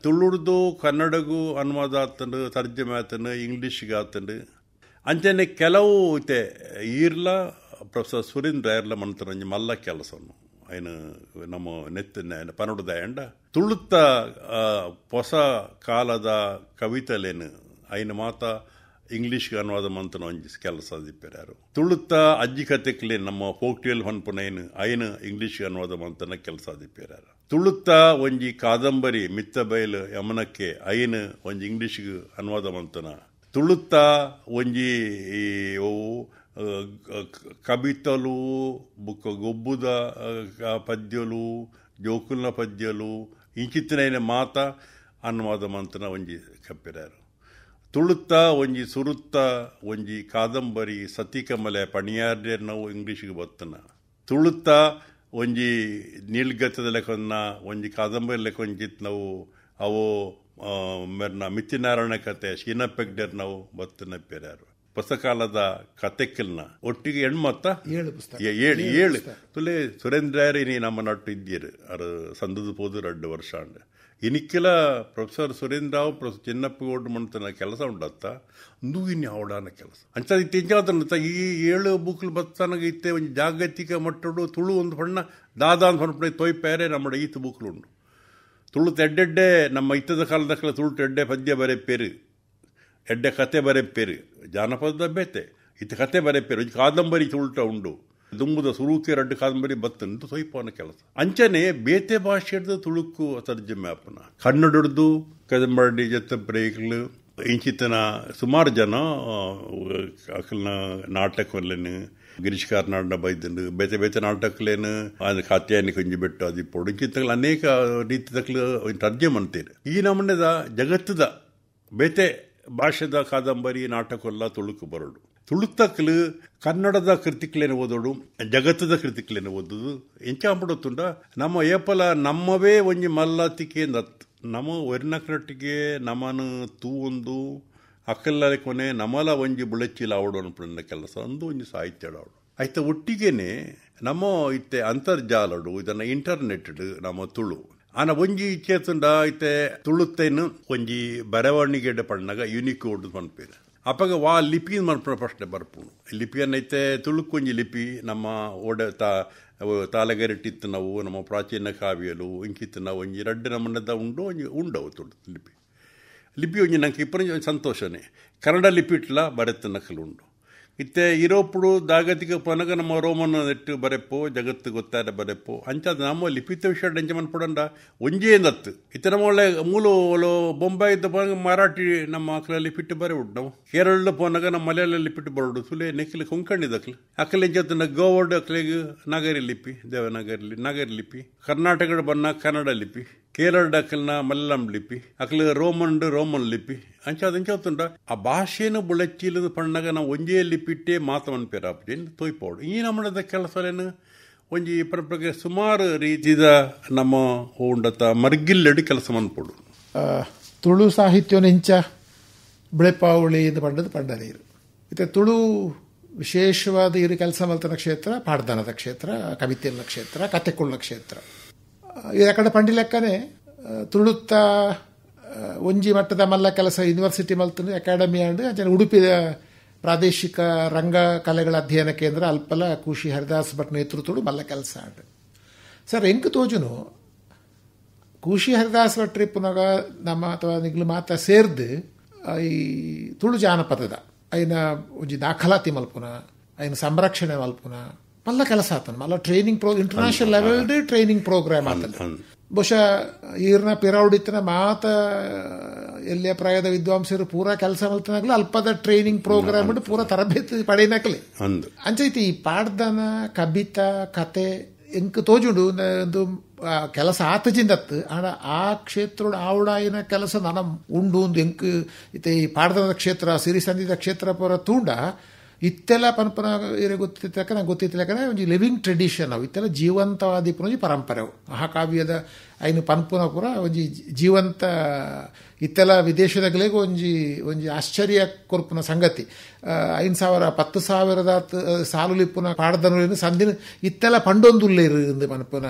ತುಳುರ್ದು ಕನ್ನಡಗು ಅನುವಾದ ಆತಂಡು ತರ್ಜಮೆ ಆತಂಡು ಇಂಗ್ಲೀಷ್ಗೆ ಆತಂಡು ಅಂಚನೆ ಕೆಲವು ಇತೆ ಈರ್ಲ ಪ್ರೊಫೆಸರ್ ಸುರೇಂದ್ರ ರಾಯರ್ಲ ಮಂತ್ರ ಮಲ್ಲ ಕೆಲಸ ఆయన ನಮ್ಮ ನೆತ್ತ ಪನಡುದ ಎಂಡ ತುಳುತ್ತ ಹೊಸ ಕಾಲದ ಕವಿತಲೇನು ಆಯ್ನ ಮಾತ ಇಂಗ್ಲೀಷ್ಗೆ ಅನುವಾದ ಮಂತನ ಒಂಜಿ ಕೆಲಸ ದಿಪ್ಪೆರಾರು ತುಳುತ್ತ ಅಜ್ಜಿ ಕತೆಕ್ಲೆ ನಮ್ಮ ಫೋಕ್ಟಿಯಲ್ ಐನ್ ಐನು ಇಂಗ್ಲೀಷ್ಗೆ ಅನುವಾದ ಮಂತನ ಕೆಲಸ ದಿಪ್ಪೆರಾರು ತುಳುತ್ತ ಒಂಜಿ ಕಾದಂಬರಿ ಮಿತ್ತ ಬಯಲು ಯಮನಕ್ಕೆ ಐನು ಒಂಜಿ ಇಂಗ್ಲೀಷ್ಗೆ ಅನುವಾದ ಮಂತನ ತುಳುತ್ತ ಒಂಜಿ ಈ ಕವಿತಲು ಬುಕ್ಕ ಗೊಬ್ಬುದ ಪದ್ಯಲು ಜೋಕುಲ್ನ ಪದ್ಯಲು ಇಂಚಿತ್ತಿನ ಮಾತ ಅನುವಾದ ಮಂತನ ಒಂಜಿ ಕಪ್ಪಿರಾರು ತುಳುತ್ತಾ ಒಂಜಿ ಸುರುತ್ತ ಒಂಜಿ ಕಾದಂಬರಿ ಸತಿಕಮಲೆ ಪಣಿಯಾರ್ಡೆ ನಾವು ಇಂಗ್ಲೀಷಿಗೆ ಬತ್ತನ ತುಳುತ್ತಾ ಒಂಜಿ ನೀಲ್ಗತ್ತದ ಲೆಕ್ಕನ್ನ ಒಂಜಿ ಕಾದಂಬರಿ ಲೆಕ್ಕಂಜಿತ್ ನಾವು ಅವು ಮಿತ್ತಿನಾರಾಯಣ ಕತೆ ಶೀನಾ ನಾವು ಬತ್ತನ ಪೇರ್ಯಾರು ಪಸಕಾಲದ ಕತೆಕ್ಕಿಲ್ನ ಒಟ್ಟಿಗೆ ಎಣ್ಮತ್ತ ಏಳು ಪುಸ್ತಕ ಏಳು ಏಳು ತುಲೆ ನಮ್ಮ ನಟ್ಟು ಇದ್ದೀರಿ ಅದು ಸಂದದು ಪೋದು ಎರಡು ವರ್ಷ and professor ಸುರೇಂದ್ರಾವ್ professor Chinnappa Gaud ಮಂತನ ಕೆಲಸ ಉಂಡತ್ತ ಅಂದೂ ಇನ್ನು ಅವಡಾನ ಕೆಲಸ ಅಂಚ ಇತ್ತಿಂಚಾತ ಈ ಏಳು ಬುಕ್ಲು ಬತ್ತನಗ ಇತ್ತೆ ಒಂದು ಜಾಗತಿಕ ಮಟ್ಟಡು ತುಳು ಒಂದು ಹೊಣ್ಣ ದಾದಾ ಅಂತ ಹೊಣ್ಣೆ ತೊಯ್ಪೇರೆ ನಮ್ಮ ಈತ ಬುಕ್ಲು ಉಂಡು ತುಳು ಎಡ್ಡೆಡ್ಡೆ ನಮ್ಮ ಇತ್ತದ ಕಾಲದ ತುಳು ಎಡ್ಡೆ ಪದ್ಯ ಪೇರು ಎಡ್ಡೆ ಕತೆ ಪೇರು ಜಾನಪದ ಬೆತೆ ಇತ್ತ ಕತೆ ಬರೆಪೇರು ಇದು ಕಾದಂಬರಿ ಉಲ್ಟ ಉಂಡು ದುಂಬುದ ಸುರೂತಿ ರಡ್ಡು ಕಾದಂಬರಿ ಬತ್ತಂದು ಸೊಯ್ಪನ ಕೆಲಸ ಅಂಚನೆ ಬೇತೆ ಭಾಷೆದ ತುಳುಕು ತರ್ಜಮೆ ಅಪ್ಪನ ಕನ್ನಡದ್ದು ಕದಂಬರಡಿ ಜತ ಬ್ರೇಕ್ಲು ಇಂಚಿತನ ಸುಮಾರು ಜನ ಅಕಲ್ನ ನಾಟಕವಲ್ಲೇನು ಗಿರೀಶ್ ಕಾರ್ನಾಟನ ಬೈದನು ಬೇತೆ ಬೇತೆ ನಾಟಕಲೇನು ಅದು ಖಾತೆಯನ್ನು ಕೊಂಜಿ ಬಿಟ್ಟು ಅದು ಇಪ್ಪೋಡು ಅನೇಕ ರೀತಿ ತಕ್ಕ ತರ್ಜೆ ಮಾಡ್ತೀರಿ ಈ ನಮ್ಮನೆದ ಜಗತ್ತದ ಬೇತೆ ಭಾಷೆದ ಕಾದಂಬರಿ ನಾಟಕವೆಲ್ಲ ತುಳುಕು ಬರೋಡು ತುಳುತ್ತಕ್ಕಲು ಕನ್ನಡದ ಕೃತಿಕ್ಲೇನು ಓದೋಡು ಜಗತ್ತದ ಕೃತಿಕ್ಲೇನು ಓದೋದು ಎಂಚಾಂಬಿಡೋ ತುಂಡ ನಮ್ಮ ಏಪಲ ನಮ್ಮವೇ ಒಂಜಿ ಮಲ್ಲಾತಿಕೆ ನತ್ ನಮ್ಮ ಒರಿನಕ್ರಟ್ಟಿಗೆ ತೂ ಒಂದು ಅಕ್ಕಲ್ಲ ಕೊನೆ ನಮಲ ಒಂಜಿ ಆವಡು ಅವಡೋನ ಕೆಲಸ ಅಂದು ಒಂಜಿ ಸಾಹಿತ್ಯ ಅವಡು ಆಯ್ತಾ ಒಟ್ಟಿಗೆನೆ ನಮ್ಮ ಇತ್ತೆ ಅಂತರ್ಜಾಲಡು ಇದನ್ನ ಇಂಟರ್ನೆಟ್ ನಮ್ಮ ತುಳು ಆನ ಒಂಜಿ ಚೇತುಂಡ ಐತೆ ತುಳುತ್ತೇನು ಒಂಜಿ ಬರವಣಿಗೆಡೆ ಪಣ್ಣಗ ಯೂನಿಕೋಡ್ ಮನ್ಪೇರು ಅಪ್ಪಗ ವಾ ಲಿಪಿ ಮನ್ಪುನ ಪ್ರಶ್ನೆ ಬರ್ಪುನು ಲಿಪಿಯನ್ನೈತೆ ತುಳುಕೊಂಜಿ ಲಿಪಿ ನಮ್ಮ ಓಡ ತಾ ತಾಲಗರಿಟ್ಟಿತ್ತು ನಾವು ನಮ್ಮ ಪ್ರಾಚೀನ ಕಾವ್ಯಲು ಇಂಕಿತ್ತು ನಾವು ಒಂಜಿ ರಡ್ಡು ನಮ್ಮನ್ನದ ಉಂಡು ಒಂಜಿ ಉಂಡವು ತುಳು ಲಿಪಿ ಲಿಪಿ ಒಂಜಿ ನಂಗೆ ಇಬ್ಬರು ಸಂತೋಷನೇ ಕನ್ನಡ ಲಿಪಿ ಇಟ್ಲ ಬರೆತ ನಕಲು ಉಂಡು ಇತ್ತೆ ಇರೋಪುಡು ದಾಗತಿಕ ಪನಗ ನಮ್ಮ ರೋಮನ್ ಇಟ್ಟು ಬರೆಪ್ಪು ಜಗತ್ತು ಗೊತ್ತಾದ ಬರೆಪ್ಪು ಅಂಚಾದ ನಮ್ಮ ಲಿಪಿತ ವಿಷಯ ಡಂಚ ಮನ್ಪಡಂಡ ಒಂಜೇ ನತ್ತು ಇತ್ತ ನಮ್ಮ ಒಳ್ಳೆ ಮೂಲ ಬೊಂಬಾಯಿದ್ದ ಪನಗ ಮರಾಠಿ ನಮ್ಮ ಅಕ್ಲ ಲಿಪಿಟ್ಟು ಬರೆ ಉಡ್ ನಾವು ಕೇರಳ ಪೋನಾಗ ನಮ್ಮ ಮಲಯಾಳ ಲಿಪಿಟ್ಟು ಬರೋಡು ಸುಲೇ ನೆಕ್ಲಿ ಕೊಂಕಣಿದಕ್ಲ ಅಕ್ಲೆ ಇಂಚತ್ತಿನ ಗೋವರ್ಡ್ ಅಕ್ಲೆಗೆ ನಾಗರಿ ಲಿಪಿ ದೇವನಾಗರಿ ನಾಗರಿ ಲಿಪಿ ಕರ್ನಾಟಕದ ಬಣ್ಣ ಕನ್ನಡ ಲಿಪಿ ಅಕಲ್ನ ಮಲ್ಲಮ್ ಲಿಪಿ ಅಕಲ ರೋಮನ್ ರೋಮನ್ ಲಿಪಿ ಅಂಚಾದ ಅಂಚೋತುಂಡ ಆ ಭಾಷೆನು ಬುಳಚ್ಚಿಲ್ಲದ ಪಣ್ಣಗ ನಾವು ಒಂದೇ ಲಿಪಿಟ್ಟೆ ಮಾತವನ್ ಪೇರಾಪಜೇನು ತೊಯ್ಪೋಡು ಈ ನಮ್ಮದ ಕೆಲಸಲೇನು ಒಂಜಿ ಪರಂಪ್ರಗೆ ಸುಮಾರು ರೀತಿದ ನಮ್ಮ ಉಂಡತ ಮರ್ಗಿಲ್ಲೆಡು ಕೆಲಸ ಮನ್ಪೋಡು ತುಳು ಸಾಹಿತ್ಯ ಇಂಚ ಬಿಳೆಪಾವಳಿ ಇದು ಪಂಡದ ಪಂಡನೀರು ಇತ್ತೆ ತುಳು ವಿಶೇಷವಾದ ಇರು ಕೆಲಸ ಮಲ್ತನ ಕ್ಷೇತ್ರ ಪಾಡ್ದನದ ಕ್ಷೇತ್ರ ಕವಿತೆಯಲ್ಲ ಕ್ಷೇತ್ರ ಕತೆಕೊಳ್ಳ ಕ್ಷೇತ್ರ ಯಾಕಂದ್ರೆ ಪಂಡಿ ಲೆಕ್ಕನೆ ತುಳುತ್ತ ಒಂಜಿ ಮಟ್ಟದ ಮಲ್ಲ ಕೆಲಸ ಯೂನಿವರ್ಸಿಟಿ ಮಲ್ತು ಅಕಾಡೆಮಿ ಅಂಡ್ ಅಂಚನೆ ಉಡುಪಿದ ಪ್ರಾದೇಶಿಕ ರಂಗ ಕಲೆಗಳ ಅಧ್ಯಯನ ಕೇಂದ್ರ ಅಲ್ಪಲ ಖುಷಿ ಹರಿದಾಸ್ ಭಟ್ ನೇತೃತ್ವಡು ಮಲ್ಲ ಕೆಲಸ ಅಂಡ್ ಸರ್ ಎಂಕ್ ತೋಜುನು ಖುಷಿ ಹರಿದಾಸ್ ಭಟ್ ಟ್ರಿಪ್ನಾಗ ನಮ್ಮ ಅಥವಾ ನಿಗ್ಲು ಮಾತ ಸೇರ್ದು ಈ ತುಳು ಜಾನಪದದ ಅಯ್ಯನ ಒಂಜಿ ದಾಖಲಾತಿ ಮಲ್ಪುನ ಅಯ್ಯನ ಸಂರಕ್ಷಣೆ ಮಲ್ಪುನ ಮಲ್ಲ ಕೆಲಸ ಆತನ ಮಲ್ಲ training pro international level training programme ಆತನ ಬಹುಶಃ ಈರ್ನ ಪಿರಾವುಡಿತ್ತನ ಮಾತ ಎಲ್ಲಿಯ ಪ್ರಾಯದ ವಿದ್ವಾಂಸರು ಪೂರ ಕೆಲಸ ಮಲ್ತನಾಗ್ಲಿ ಅಲ್ಪದ ಟ್ರೈನಿಂಗ್ ಪ್ರೋಗ್ರಾಮ್ ಪೂರ ತರಬೇತಿ ಪಡೆಯಲಿ ಅಂಚೈತಿ ಈ ಪಾಡ್ದನ ಕಬಿತ ಕತೆ ಎಂಕ್ ತೋಜುಂಡು ಒಂದು ಕೆಲಸ ಆತಜಿಂದತ್ತು ಆ ಆ ಕ್ಷೇತ್ರ ಆವಡಾಯಿನ ಕೆಲಸ ನನ ಉಂಡು ಒಂದು ಎಂಕ್ ಇತ್ತೆ ಈ ಪಾಡ್ದನ ಕ್ಷೇತ್ರ ಸಿರಿಸಂದಿದ ಕ್ಷೇತ್ರ ಪೂರ ತೂಂಡ ಇತ್ತೆಲ್ಲ ಪನ್ಪುನ ಇರೋ ಗೊತ್ತಿತ್ತಕ್ಕ ನಂಗೆ ಗೊತ್ತಿತ್ತು ಒಂದು ಲಿವಿಂಗ್ ಟ್ರೆಡಿಷನ್ ಅವು ಇತ್ತೆಲ್ಲ ಜೀವಂತವಾದಿ ಪುನಜಿ ಪರಂಪರೆ ಅವು ಮಹಾಕಾವ್ಯದ ಐನು ಪನ್ಪುನ ಪುರ ಒಂಜಿ ಜೀವಂತ ಇತ್ತೆಲ್ಲ ವಿದೇಶದಗ್ಲಿಗೂ ಒಂಜಿ ಒಂಜಿ ಆಶ್ಚರ್ಯ ಕೊರ್ಪುನ ಸಂಗತಿ ಐನ್ ಸಾವಿರ ಪತ್ತು ಸಾವಿರದ ಸಾಲು ಲಿಪ್ಪುನ ಸಂದಿನ ಇತ್ತೆಲ್ಲ ಪಂಡೊಂದುಲ್ಲೆ ಇருந்து ಮನಪುನ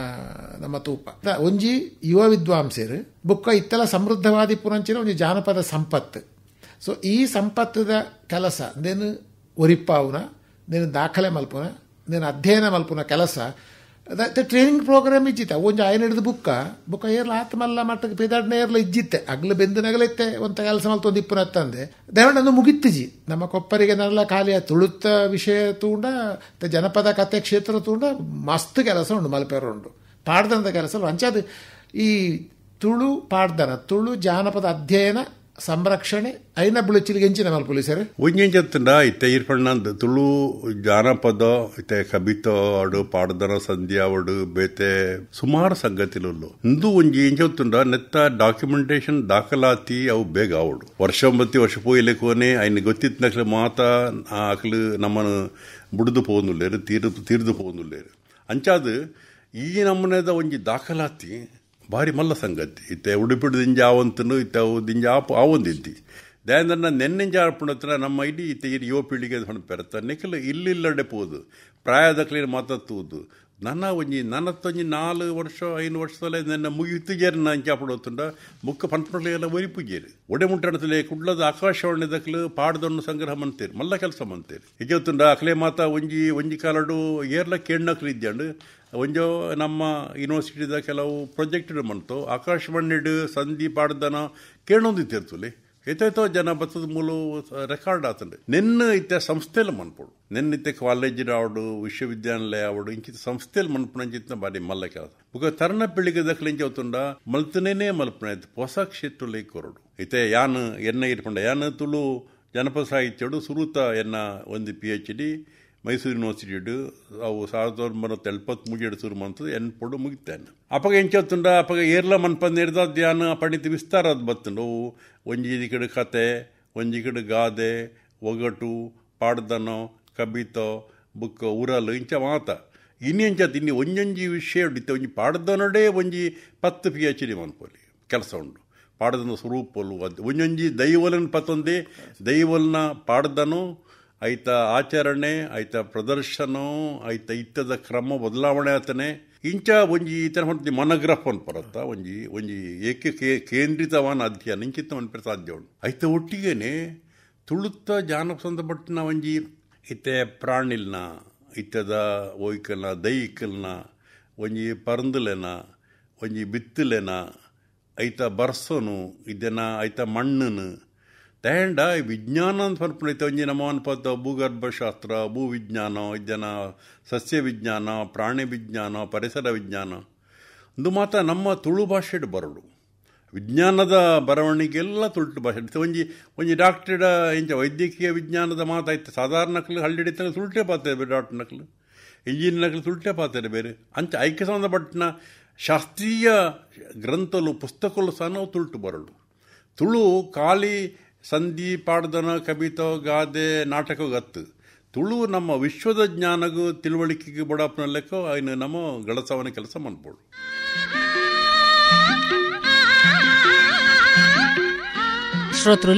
ನಮ್ಮ ತೂಪ ಒಂಜಿ ಯುವ ವಿದ್ವಾಂಸರು ಬುಕ್ಕ ಇತ್ತೆಲ್ಲ ಸಮೃದ್ಧವಾದಿ ಪುರಂಚಿನ ಒಂದು ಜಾನಪದ ಸಂಪತ್ತು ಸೊ ಈ ಸಂಪತ್ತದ ಕೆಲಸ ದೇನು ಅವನ ನಿನ್ನ ದಾಖಲೆ ಮಲ್ಪುನ ನಿನ್ನ ಅಧ್ಯಯನ ಮಲ್ಪುನ ಕೆಲಸ ದ ಟ್ರೈನಿಂಗ್ ಪ್ರೋಗ್ರಾಮ್ ಇಜ್ಜಿತ್ತೆ ಒಂಜಿ ಆಯನ ಹಿಡಿದು ಬುಕ್ಕ ಬುಕ್ಕ ಏರ್ಲ ಆತ ಮಲ್ಲ ಮಟ್ಟಕ್ಕೆ ಪೇದಾಡ್ನ ಏರ್ಲ ಇಜ್ಜಿತ್ತೆ ಅಗ್ಲ ನಗಲೈತೆ ಒಂದು ಕೆಲಸ ಮಲ್ತೊಂದು ಇಪ್ಪನ ಹತ್ತಂದೆ ದೇವಣ್ಣಂದು ಮುಗಿತ್ತಿಜಿ ನಮ್ಮ ಕೊಪ್ಪರಿಗೆ ನಲ್ಲ ಖಾಲಿಯ ತುಳುತ್ತ ವಿಷಯ ತೂಂಡ ಜನಪದ ಕತೆ ಕ್ಷೇತ್ರ ತೂಂಡ ಮಸ್ತ್ ಕೆಲಸ ಉಂಡು ಮಲ್ಪೇರು ಉಂಡು ಪಾಡ್ದಂಥ ಕೆಲಸ ಅಂಚಾದ ಈ ತುಳು ಪಾಡ್ದನ ತುಳು ಜಾನಪದ ಅಧ್ಯಯನ ಸಂರಕ್ಷಣೆ അതിനെ വിളിച്ചിരിക്കും ಪೊಲೀಸರು പോലീസുകാരെ ಒಂಜೆಂಜತ್ತುಂಡ ಇತ್ತೆ ಈರ್ಪಣ್ಣಂದ್ ತುಳು ಜಾನಪದ ಇತ್ತೆ ಕಬಿತ ಆಡು ಪಾಡದರ ಸಂಧ್ಯಾ ಆಡು ಬೇತೆ ಸುಮಾರು ಸಂಗತಿಲುಲ್ಲು ಇಂದು ಒಂಜಿ ಎಂಜತ್ತುಂಡ ನೆತ್ತ ಡಾಕ್ಯುಮೆಂಟೇಶನ್ ದಾಖಲಾತಿ ಅವು ಬೇಗ ಆವಡು ವರ್ಷ ಬತ್ತಿ ವರ್ಷ ಪೋಯಿಲೆ ಕೋನೆ ಅಯ್ನ ಗೊತ್ತಿತ್ತನಕ್ಲೆ ಮಾತ ಆಕಲು ನಮ್ಮನ್ನು ಬುಡ್ದು ಪೋನುಲ್ಲೇರು ತೀರ್ದು ತೀರ್ದು ಪೋನುಲ್ಲೇರು ಅಂಚಾದ ಈ ನಮೂನೆದ ಒಂಜಿ ದಾಖಲಾತಿ ಭಾರಿ ಮಲ್ಲ ಸಂಗತಿ ಇತ್ತೆ ಉಡುಪಿಡು ದಿಂಜ ಆವಂತನು ಇತ್ತ ದಿಂಜ ಆಪು ಆವೊಂದಿದ್ದಿ ದಯಂದ್ರನ ನೆನ್ನೆಂಜ ನಮ್ಮ ಇಡೀ ಇತ್ತ ಇರಿ ಯುವ ಪೀಳಿಗೆ ಹೊಣಪೆರತ್ತ ನಿಖಲು ಇಲ್ಲಿಲ್ಲಡೆ ಪೋದು ಕ್ಲೀನ್ ಮಾತಾಡ್ತೂದು ನನ್ನ ಒಂಜಿ ನನ್ನತ್ತೊಂಜಿ ನಾಲ್ಕು ವರ್ಷ ಐದು ವರ್ಷದಲ್ಲೇ ನನ್ನ ಜೇರಿ ನಾನು ಚಾಪಡೋತುಂಡ ಮುಕ್ಕ ಪಂಪಲೆಲ್ಲ ಜೇರಿ ಒಡೆ ಮುಂಟಣದಲ್ಲಿ ಕುಡ್ಲದ ಆಕಾಶವಾಣಿ ದಕ್ಲು ಪಾಡ್ದೊಣ್ಣು ಸಂಗ್ರಹ ಮಂತೇರಿ ಮಲ್ಲ ಕೆಲಸ ಮಂತೇರಿ ಹಿಗೆತ್ತುಂಡ ಅಕ್ಲೆ ಮಾತಾ ಒಂಜಿ ಒಂಜಿ ಕಾಲಡು ಏರ್ಲ ಕೇಣ್ಣಕ್ಲು ಇದ್ದಂಡು ಒಂಜೋ ನಮ್ಮ ಯೂನಿವರ್ಸಿಟಿದ ಕೆಲವು ಪ್ರೊಜೆಕ್ಟ್ ಮಂತು ಆಕಾಶವಾಣಿಡ್ ಸಂಧಿ ಪಾಡ್ದನ ಕೇಳೊಂದಿತ್ತಿರ್ತುಲಿ ಏತೇತೋ ಜನ ಬತ್ತದ ಮೂಲ ರೆಕಾರ್ಡ್ ಆತಂಡೆ ನಿನ್ನ ಇತ್ತೆ ಸಂಸ್ಥೆಲ್ ಮನ್ಪಡು ನಿನ್ನ ಇತ್ತೆ ಕಾಲೇಜ್ ಆವಡು ವಿಶ್ವವಿದ್ಯಾನಿಲಯ ಆವಡು ಇಂಚಿತ ಸಂಸ್ಥೆಲ್ ಮನ್ಪಣಂಚಿತ್ತ ಬಾರಿ ಮಲ್ಲ ಕೆಲಸ ಬುಕ ತರಣ ಪಿಳಿಗೆ ದಕ್ಕಲಿಂಚ ಅವತುಂಡ ಮಲ್ತನೇನೆ ಮಲ್ಪಣೆ ಹೊಸ ಕ್ಷೇತ್ರಲ್ಲಿ ಕೊರಡು ಇತ್ತೆ ಯಾನ್ ಎನ್ನ ಇಟ್ಕೊಂಡ ಯಾನ್ ತುಳು ಜನಪದ ಸಾಹಿತ್ಯಡು ಸುರುತ ಎನ್ನ ಒಂದು ಪಿ ಎಚ್ ಡಿ ಮೈಸೂರು ಯೂನಿವರ್ಸಿಟಿಡು ಅವು ಸಾವಿರದ ಒಂಬತ್ತು ಎಲ್ಪತ್ತು ಮುಗಿಯಡಿಸೂರು ಮಂತದ್ದು ಎನ್ಪೊಡು ಮುಗಿತಾನೆ ಅಪ್ಪಗ ತುಂಡ ಅಪಗ ಏರ್ಲ ಮನ್ಪಂದಿಡ್ದ ಧ್ಯಾನ ಪಂಡಿತ ವಿಸ್ತಾರ ಅದು ಬತ್ತುಂಡು ಒಂಜಿ ಕಡೆ ಕತೆ ಒಂಜಿ ಕಡೆ ಗಾದೆ ಒಗಟು ಪಾಡ್ದನೋ ಕಬಿತೋ ಬುಕ್ಕ ಉರಲು ಇಂಚ ಮಾತ ಇನ್ನೆಂಚಾತ ಇನ್ನು ಒಂಜೊಂಜಿ ವಿಷಯ ಉಡಿತ ಒಂಜಿ ಪಾಡ್ದನೊಡೆ ಒಂಜಿ ಪತ್ತು ಪಿ ಎಚ್ ಡಿ ಕೆಲಸ ಉಂಡು ಪಾಡ್ದನ ಸ್ವರೂಪಲು ಒಂಜೊಂಜಿ ದೈವಲನ್ ಪತ್ತೊಂದೇ ದೈವಲ್ನ ಪಾಡ್ದನು ಆಯ್ತ ಆಚರಣೆ ಆಯ್ತ ಪ್ರದರ್ಶನ ಆಯ್ತ ಇತ್ತದ ಕ್ರಮ ಬದಲಾವಣೆ ಆತನೆ ಇಂಚ ಒಂಜಿ ಈತನ ಹೊಂಟಿ ಮನಗ್ರಹ ಒಂದು ಒಂಜಿ ಒಂಜಿ ಏಕೆ ಕೇ ಕೇಂದ್ರಿತವಾನ ಅಧ್ಯಯನ ಇಂಚಿತ ಮನ್ಪೆ ಸಾಧ್ಯ ಉಂಟು ಆಯ್ತ ಒಟ್ಟಿಗೆನೆ ತುಳುತ್ತ ಜಾನಪದ ಪಟ್ಟಿನ ಒಂಜಿ ಇತ್ತೆ ಪ್ರಾಣಿಲ್ನ ಇತ್ತದ ಓಯ್ಕಲ್ನ ದೈಹಿಕಲ್ನ ಒಂಜಿ ಪರಂದುಲೆನ ಒಂಜಿ ಬಿತ್ತಲೆನ ಐತ ಬರ್ಸೋನು ಇದನ್ನ ಐತ ಮಣ್ಣನು ಈ ವಿಜ್ಞಾನ ಅಂತ ಒಂಜಿ ನಮ ಅನ್ಪತ್ತ ಭೂಗರ್ಭಶಾಸ್ತ್ರ ಭೂ ವಿಜ್ಞಾನ ಸಸ್ಯ ವಿಜ್ಞಾನ ಪ್ರಾಣಿ ವಿಜ್ಞಾನ ಪರಿಸರ ವಿಜ್ಞಾನ ಅಂದು ಮಾತ್ರ ನಮ್ಮ ತುಳು ಭಾಷೆಡ್ ಬರಡು ವಿಜ್ಞಾನದ ಬರವಣಿಗೆಲ್ಲ ತುಳು ತುಳ್ಟು ಭಾಷೆ ಒಂಜಿ ಒಂಜಿ ಡಾಕ್ಟ್ರಿಡ ಇಂಚ ವೈದ್ಯಕೀಯ ವಿಜ್ಞಾನದ ಮಾತಾಯ್ತು ಸಾಧಾರಣ ನಕಲು ಹಳ್ಳಿಡಿತ ಸುಲ್ಟೆ ಪಾತಾರೆ ಬೇರೆ ಡಾಕ್ಟರ್ ನಕಲು ಇಂಜಿನ್ ನಕಲು ಸುಲ್ಟೆ ಪಾತಾರೆ ಬೇರೆ ಅಂಚ ಐಕ್ಯ ಸಂಬಂಧಪಟ್ಟನ ಶಾಸ್ತ್ರೀಯ ಗ್ರಂಥಲು ಪುಸ್ತಕಲು ಸಹ ನಾವು ತುಳ್ಟು ಬರಡು ತುಳು ಖಾಲಿ ಸಂಧಿ ಪಾಡ್ದನ ಕವಿತೋ ಗಾದೆ ನಾಟಕಗತ್ತು ತುಳು ನಮ್ಮ ವಿಶ್ವದ ಜ್ಞಾನಗೂ ತಿಳುವಳಿಕೆಗೂ ಬಡಾಪ್ನಲ್ಲಕ್ಕೋ ಆಯ್ನ ನಮ್ಮ ಗಳಸವನ ಕೆಲಸ ಮಾಡ್ಬೋದು ಈತ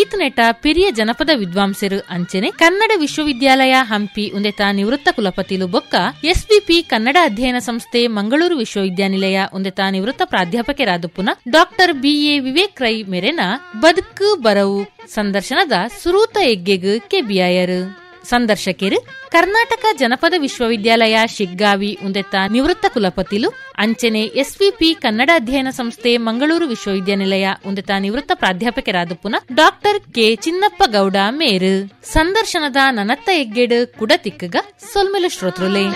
ಈತನೆಟ ಪಿರಿಯ ಜನಪದ ವಿದ್ವಾಂಸರು ಅಂಚೆನೆ ಕನ್ನಡ ವಿಶ್ವವಿದ್ಯಾಲಯ ಹಂಪಿ ಉಂದೆತ ನಿವೃತ್ತ ಕುಲಪತಿಲು ಬೊಕ್ಕ ಎಸ್ಬಿಪಿ ಕನ್ನಡ ಅಧ್ಯಯನ ಸಂಸ್ಥೆ ಮಂಗಳೂರು ವಿಶ್ವವಿದ್ಯಾನಿಲಯ ಉಂದೆತ ನಿವೃತ್ತ ಪ್ರಾಧ್ಯಾಪಕರಾದಪ್ಪುನ ಡಾಕ್ಟರ್ ಬಿಎ ವಿವೇಕ್ ರೈ ಮೆರೆನ ಬದುಕು ಬರವು ಸಂದರ್ಶನದ ಸುರೂತ ಎಗ್ಗೆಗ್ ಕೆಬಿಯಾಯರು ಸಂದರ್ಶಕರು ಕರ್ನಾಟಕ ಜನಪದ ವಿಶ್ವವಿದ್ಯಾಲಯ ಶಿಗ್ಗಾವಿ ಉಂದೆತ್ತ ನಿವೃತ್ತ ಕುಲಪತಿಲು ಅಂಚನೆ ಎಸ್ವಿಪಿ ಕನ್ನಡ ಅಧ್ಯಯನ ಸಂಸ್ಥೆ ಮಂಗಳೂರು ವಿಶ್ವವಿದ್ಯಾನಿಲಯ ಉಂದೆತ ನಿವೃತ್ತ ಪ್ರಾಧ್ಯಾಪಕರಾದ ಪುನಃ ಡಾಕ್ಟರ್ ಕೆ ಚಿನ್ನಪ್ಪ ಗೌಡ ಮೇರು ಸಂದರ್ಶನದ ನನತ್ತ ಎಗ್ಗೆಡು ಕುಡತಿಕ್ಕಗ ಸೊಲ್ಮಿಲು ಶ್ರೋತೃಲೆ